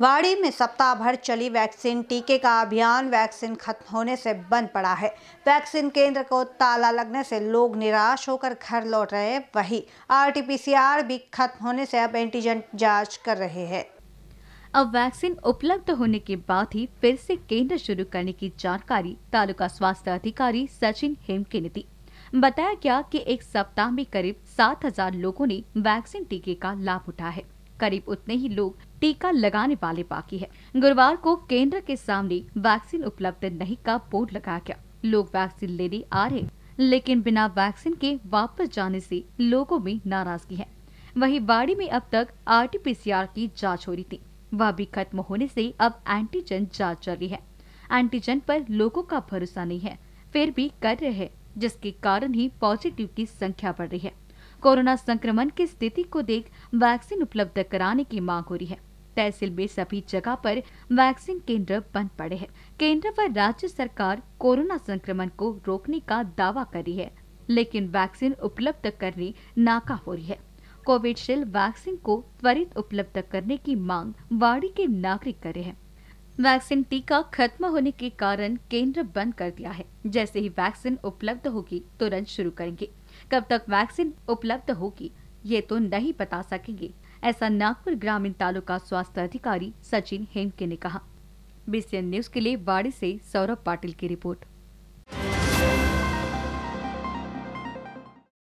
वाड़ी में सप्ताह भर चली वैक्सीन टीके का अभियान वैक्सीन खत्म होने से बंद पड़ा है वैक्सीन केंद्र को ताला लगने से लोग निराश होकर घर लौट रहे वही आरटीपीसीआर भी खत्म होने से अब एंटीजन जांच कर रहे हैं अब वैक्सीन उपलब्ध होने के बाद ही फिर से केंद्र शुरू करने की जानकारी तालुका स्वास्थ्य अधिकारी सचिन हेमके ने दी बताया गया की एक सप्ताह में करीब सात लोगों ने वैक्सीन टीके का लाभ उठा है करीब उतने ही लोग टीका लगाने वाले बाकी है गुरुवार को केंद्र के सामने वैक्सीन उपलब्ध नहीं का बोर्ड लगाया गया लोग वैक्सीन लेने आ रहे लेकिन बिना वैक्सीन के वापस जाने से लोगों में नाराजगी है वहीं बाड़ी में अब तक आरटीपीसीआर की जांच हो रही थी वह भी खत्म होने से अब एंटीजन जांच चल रही है एंटीजन पर लोगों का भरोसा नहीं है फिर भी कर रहे हैं जिसके कारण ही पॉजिटिव की संख्या बढ़ रही है कोरोना संक्रमण की स्थिति को देख वैक्सीन उपलब्ध कराने की मांग हो रही है तहसील में सभी जगह पर वैक्सीन केंद्र बंद पड़े हैं केंद्र व राज्य सरकार कोरोना संक्रमण को रोकने का दावा कर रही है लेकिन वैक्सीन उपलब्ध करने नाका हो रही है कोविडशील्ड वैक्सीन को त्वरित उपलब्ध करने की मांग वाड़ी के नागरिक कर रहे हैं वैक्सीन टीका खत्म होने के कारण केंद्र बंद कर दिया है जैसे ही वैक्सीन उपलब्ध होगी तुरंत शुरू करेंगे कब तक वैक्सीन उपलब्ध होगी ये तो नहीं बता सकेंगे ऐसा नागपुर ग्रामीण तालुका स्वास्थ्य अधिकारी सचिन हेमके ने कहा बीसीएन न्यूज के लिए बाड़ी से सौरभ पाटिल की रिपोर्ट